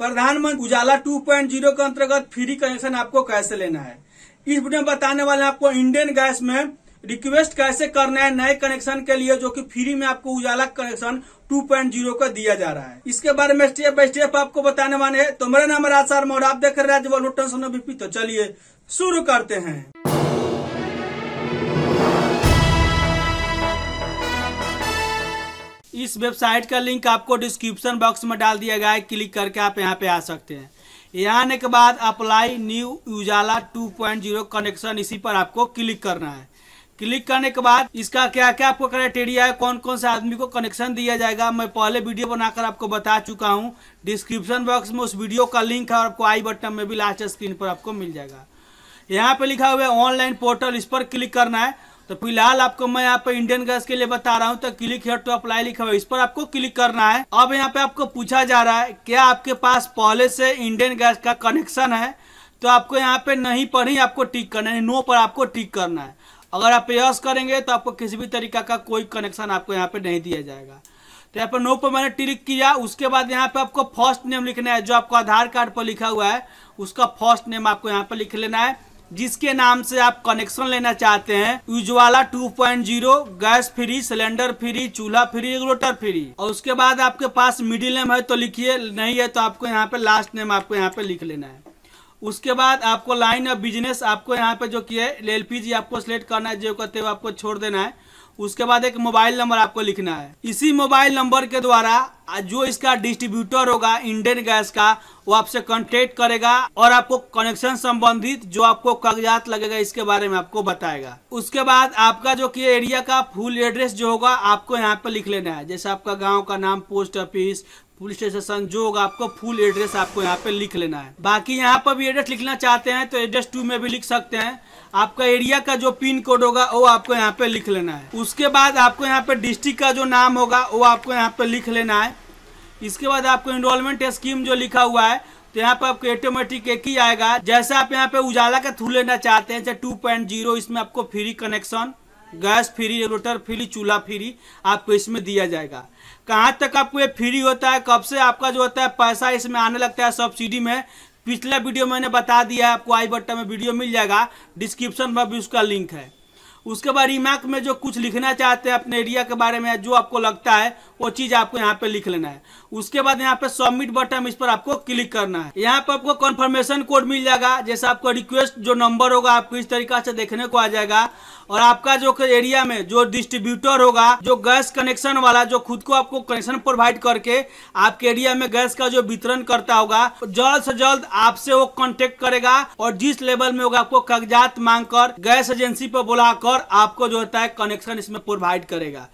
प्रधानमंत्री उजाला 2.0 के अंतर्गत फ्री कनेक्शन आपको कैसे लेना है इस वीडियो में बताने वाले आपको इंडियन गैस में रिक्वेस्ट कैसे करना है नए कनेक्शन के लिए जो कि फ्री में आपको उजाला कनेक्शन 2.0 का दिया जा रहा है इसके बारे में स्टेप बाय स्टेप आपको बताने वाले हैं तो मेरा नाम राज शर्मा और आप देख रहे हैं राज्य तो चलिए शुरू करते हैं इस वेबसाइट का लिंक आपको डिस्क्रिप्शन बॉक्स में डाल दिया गया है क्लिक करके आप यहाँ पे आ सकते हैं यहाँ आने के बाद अप्लाई न्यू उजाला 2.0 कनेक्शन इसी पर आपको क्लिक करना है क्लिक करने के बाद इसका क्या क्या आपको क्राइटेरिया है कौन कौन से आदमी को कनेक्शन दिया जाएगा मैं पहले वीडियो बनाकर आपको बता चुका हूँ डिस्क्रिप्शन बॉक्स में उस वीडियो का लिंक है और आपको आई बटन में भी लास्ट स्क्रीन पर आपको मिल जाएगा यहाँ पे लिखा हुआ है ऑनलाइन पोर्टल इस पर क्लिक करना है तो फिलहाल आपको मैं यहाँ पे इंडियन गैस के लिए बता रहा हूँ तो क्लिक हेयर टू अप्लाई लिखा हुआ इस पर आपको क्लिक करना है अब यहाँ पे आपको पूछा जा रहा है क्या आपके पास पहले से इंडियन गैस का कनेक्शन है तो आपको यहाँ पे नहीं पर ही आपको टिक करना है नो पर आपको टिक करना है अगर आप यस करेंगे तो आपको किसी भी तरीका का कोई कनेक्शन आपको यहाँ पे नहीं दिया जाएगा तो यहाँ पर नो पर मैंने टिक किया उसके बाद यहाँ पे आपको फर्स्ट नेम लिखना है जो आपको आधार कार्ड पर लिखा हुआ है उसका फर्स्ट नेम आपको यहाँ पर लिख लेना है जिसके नाम से आप कनेक्शन लेना चाहते हैं Ujjwala 2.0 gas free cylinder free चूल्हा फ्री रोटर फ्री और उसके बाद आपके पास मिडिल नेम है तो लिखिए नहीं है तो आपको यहाँ पे लास्ट नेम आपको यहाँ पे लिख लेना है उसके बाद आपको लाइन ऑफ बिजनेस आपको यहाँ पे जो किया है एल आपको सिलेक्ट करना है जो कहते हुए आपको छोड़ देना है उसके बाद एक मोबाइल नंबर आपको लिखना है इसी मोबाइल नंबर के द्वारा जो इसका डिस्ट्रीब्यूटर होगा इंडियन गैस का वो आपसे कॉन्टेक्ट करेगा और आपको कनेक्शन संबंधित जो आपको कागजात लगेगा इसके बारे में आपको बताएगा उसके बाद आपका जो कि एरिया का फुल एड्रेस जो होगा आपको यहाँ पे लिख लेना है जैसे आपका गांव का नाम पोस्ट ऑफिस पुलिस स्टेशन जो होगा आपको फुल एड्रेस आपको यहाँ पे लिख लेना है बाकी यहाँ पर भी एड्रेस लिखना चाहते हैं तो एड्रेस टू में भी लिख सकते हैं आपका एरिया का जो पिन कोड होगा वो आपको यहाँ पे लिख लेना है उसके बाद आपको यहाँ पे डिस्ट्रिक्ट का जो नाम होगा वो आपको यहाँ पे लिख लेना है इसके बाद आपको इनरोलमेंट स्कीम जो लिखा हुआ है तो यहाँ पे आपको ऑटोमेटिक एक ही आएगा जैसे आप यहाँ पे उजाला का थ्रू लेना चाहते हैं टू पॉइंट जीरो इसमें आपको free connection gas free rotor free चूल्हा फ्री आपको इसमें दिया जाएगा कहाँ तक आपको ये फ्री होता है कब से आपका जो होता है पैसा इसमें आने लगता है सब्सिडी में पिछला वीडियो मैंने बता दिया है आपको आई बट्टा में वीडियो मिल जाएगा डिस्क्रिप्शन में भी उसका लिंक है उसके बाद रिमार्क में जो कुछ लिखना चाहते हैं अपने एरिया के बारे में जो आपको लगता है वो चीज आपको यहाँ पे लिख लेना है उसके बाद यहाँ पे सबमिट बटन इस पर आपको क्लिक करना है यहाँ पे आपको कन्फर्मेशन कोड मिल जाएगा जैसे आपको रिक्वेस्ट जो नंबर होगा आपको इस तरीका से देखने को आ जाएगा और आपका जो एरिया में जो डिस्ट्रीब्यूटर होगा जो गैस कनेक्शन वाला जो खुद को आपको कनेक्शन प्रोवाइड करके आपके एरिया में गैस का जो वितरण करता होगा जल्द से जल्द आपसे वो कांटेक्ट करेगा और जिस लेवल में होगा आपको कागजात मांगकर गैस एजेंसी पर बुलाकर और आपको जो होता है कनेक्शन इसमें प्रोवाइड करेगा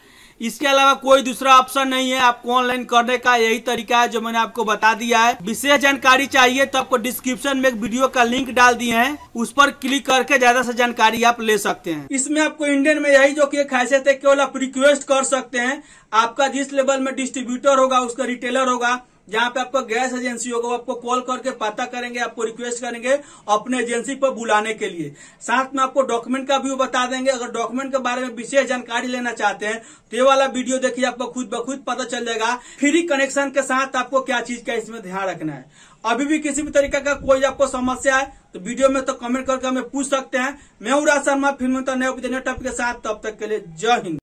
इसके अलावा कोई दूसरा ऑप्शन नहीं है आपको ऑनलाइन करने का यही तरीका है जो मैंने आपको बता दिया है विशेष जानकारी चाहिए तो आपको डिस्क्रिप्शन में एक वीडियो का लिंक डाल दिए हैं उस पर क्लिक करके ज्यादा से जानकारी आप ले सकते हैं इसमें आपको इंडियन में यही जो की खासियत है केवल आप रिक्वेस्ट कर सकते हैं आपका जिस लेवल में डिस्ट्रीब्यूटर होगा उसका रिटेलर होगा जहां पे आपका गैस एजेंसी होगा वो आपको कॉल करके पता करेंगे आपको रिक्वेस्ट करेंगे अपने एजेंसी पर बुलाने के लिए साथ में आपको डॉक्यूमेंट का व्यू बता देंगे अगर डॉक्यूमेंट के बारे में विशेष जानकारी लेना चाहते हैं तो ये वाला वीडियो देखिए आपको खुद ब खुद पता चल जाएगा फ्री कनेक्शन के साथ आपको क्या चीज का इसमें ध्यान रखना है अभी भी किसी भी तरीके का कोई आपको समस्या है तो वीडियो में तो कमेंट करके हमें पूछ सकते हैं मैं उड़ा शर्मा फिल्म तो नए टॉपिक के साथ तब तक के लिए जय हिंद